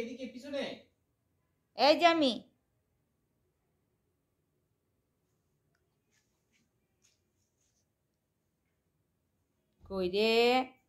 এদিকে এদিকে পিছনে এই যে আমি কই রে